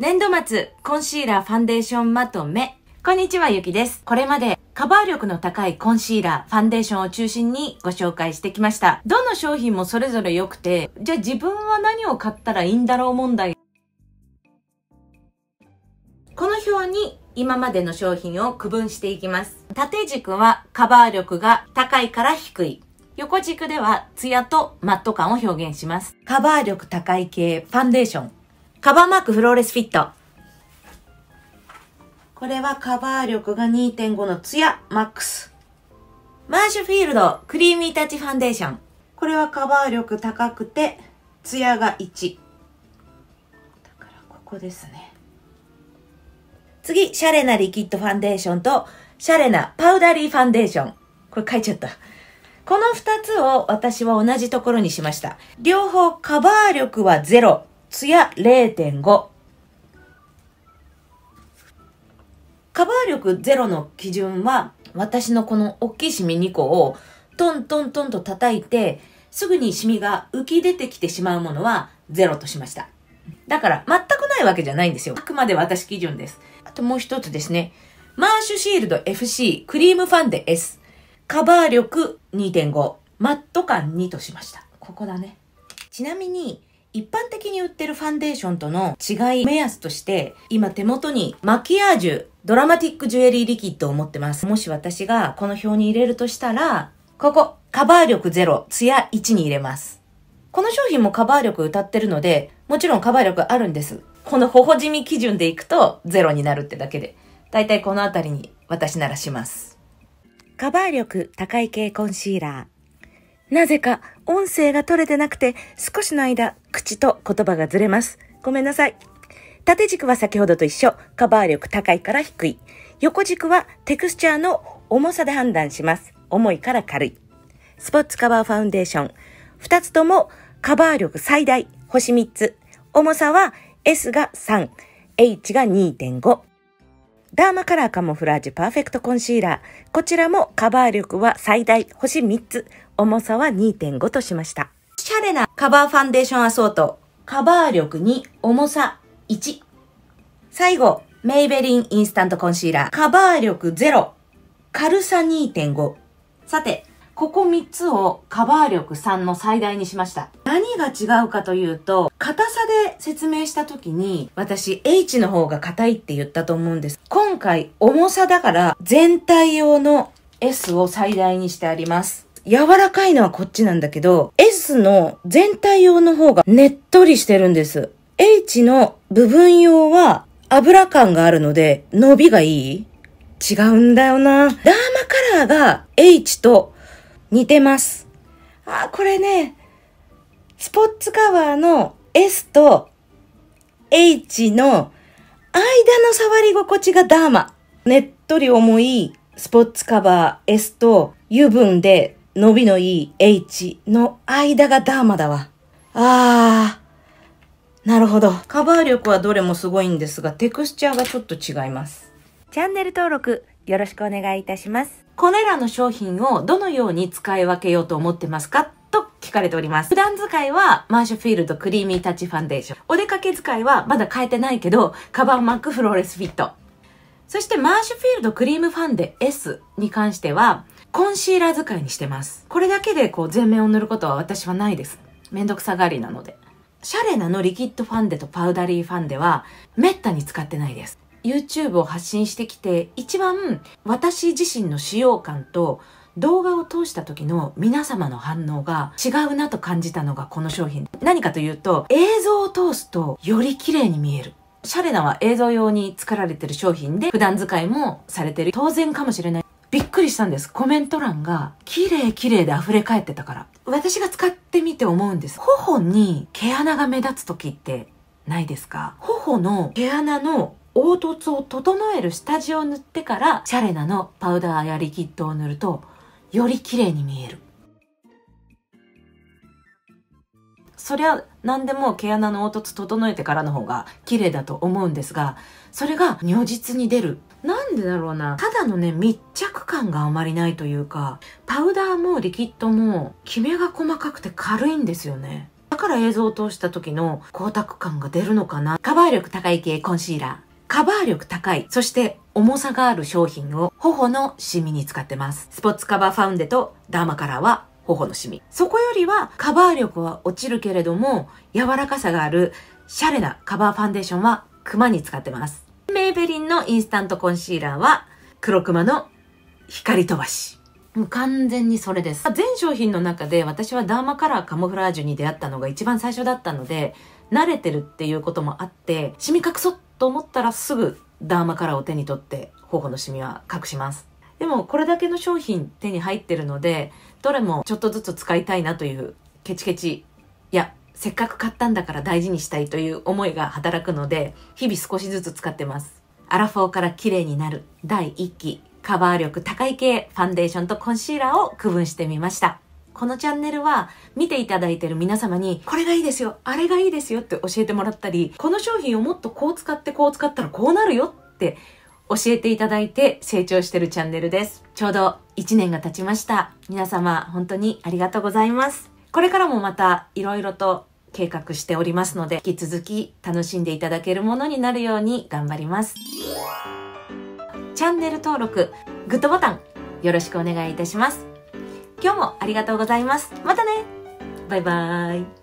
年度末コンシーラーファンデーションまとめ。こんにちは、ゆきです。これまでカバー力の高いコンシーラー、ファンデーションを中心にご紹介してきました。どの商品もそれぞれ良くて、じゃあ自分は何を買ったらいいんだろう問題。この表に今までの商品を区分していきます。縦軸はカバー力が高いから低い。横軸ではツヤとマット感を表現します。カバー力高い系ファンデーション。カバーマークフローレスフィット。これはカバー力が2.5のツヤマックス。マーシュフィールドクリーミータッチファンデーション。これはカバー力高くて、ツヤが1。だからここですね。次、シャレなリキッドファンデーションと、シャレなパウダリーファンデーション。これ書いちゃった。この2つを私は同じところにしました。両方カバー力は0。ツヤ0.5。カバー力0の基準は、私のこの大きいシミ2個をトントントンと叩いて、すぐにシミが浮き出てきてしまうものは0としました。だから全くないわけじゃないんですよ。あくまで私基準です。あともう一つですね。マーシュシールド FC クリームファンデ S。カバー力2.5。マット感2としました。ここだね。ちなみに、一般的に売ってるファンデーションとの違い目安として、今手元にマキアージュ、ドラマティックジュエリーリキッドを持ってます。もし私がこの表に入れるとしたら、ここ、カバー力0、ツヤ1に入れます。この商品もカバー力歌ってるので、もちろんカバー力あるんです。この頬じみ基準でいくと0になるってだけで。だいたいこのあたりに私ならします。カバー力高い系コンシーラー。なぜか音声が取れてなくて少しの間口と言葉がずれます。ごめんなさい。縦軸は先ほどと一緒。カバー力高いから低い。横軸はテクスチャーの重さで判断します。重いから軽い。スポッツカバーファウンデーション。二つともカバー力最大。星三つ。重さは S が3、H が2.5。ダーマカラーカモフラージュパーフェクトコンシーラー。こちらもカバー力は最大星3つ。重さは2.5としました。おしゃれなカバーファンデーションアソート。カバー力2、重さ1。最後、メイベリンインスタントコンシーラー。カバー力0、軽さ2.5。さて、ここ3つをカバー力3の最大にしました。何が違うかというと、硬さで説明した時に、私 H の方が硬いって言ったと思うんです。今回重さだから全体用の S を最大にしてあります。柔らかいのはこっちなんだけど、S の全体用の方がねっとりしてるんです。H の部分用は油感があるので、伸びがいい違うんだよな。ダーマカラーが H と似てます。あ、これね、スポッツカバーの S と H の間の触り心地がダーマ。ねっとり重いスポッツカバー S と油分で伸びのいい H の間がダーマだわ。あー、なるほど。カバー力はどれもすごいんですが、テクスチャーがちょっと違います。チャンネル登録よろしくお願いいたします。これらの商品をどのように使い分けようと思ってますかと聞かれております。普段使いはマーシュフィールドクリーミータッチファンデーション。お出かけ使いはまだ変えてないけど、カバーマックフローレスフィット。そしてマーシュフィールドクリームファンデ S に関しては、コンシーラー使いにしてます。これだけでこう全面を塗ることは私はないです。めんどくさがりなので。シャレナのリキッドファンデとパウダリーファンデはめったに使ってないです。YouTube を発信してきて一番私自身の使用感と動画を通した時の皆様の反応が違うなと感じたのがこの商品。何かというと映像を通すとより綺麗に見える。シャレナは映像用に作られてる商品で普段使いもされてる。当然かもしれない。びっくりしたんです。コメント欄が、綺麗綺麗で溢れ返ってたから。私が使ってみて思うんです。頬に毛穴が目立つ時ってないですか頬の毛穴の凹凸を整える下地を塗ってから、シャレナのパウダーやリキッドを塗ると、より綺麗に見える。そりゃ何でも毛穴の凹凸整えてからの方が綺麗だと思うんですが、それが如実に出るなんでだろうな肌のね密着感があまりないというかパウダーもリキッドもキメが細かくて軽いんですよねだから映像を通した時の光沢感が出るのかなカバー力高い系コンシーラーカバー力高いそして重さがある商品を頬のシミに使ってますスポッツカバーファウンデとダーマカラーは頬のシミそこよりはカバー力は落ちるけれども柔らかさがあるシャレなカバーファンデーションはクマに使ってますエベリンのインスタントコンシーラーは、黒熊の光飛ばし。もう完全にそれです。全商品の中で私はダーマカラーカモフラージュに出会ったのが一番最初だったので、慣れてるっていうこともあって、シミ隠そうと思ったらすぐダーマカラーを手に取って、頬のシミは隠します。でもこれだけの商品手に入ってるので、どれもちょっとずつ使いたいなというケチケチ、いや、せっかく買ったんだから大事にしたいという思いが働くので、日々少しずつ使ってます。アラフォーから綺麗になる第1期カバー力高い系ファンデーションとコンシーラーを区分してみました。このチャンネルは見ていただいてる皆様にこれがいいですよ、あれがいいですよって教えてもらったり、この商品をもっとこう使ってこう使ったらこうなるよって教えていただいて成長してるチャンネルです。ちょうど1年が経ちました。皆様本当にありがとうございます。これからもまた色々と計画しておりますので、引き続き楽しんでいただけるものになるように頑張ります。チャンネル登録、グッドボタン、よろしくお願いいたします。今日もありがとうございます。またねバイバーイ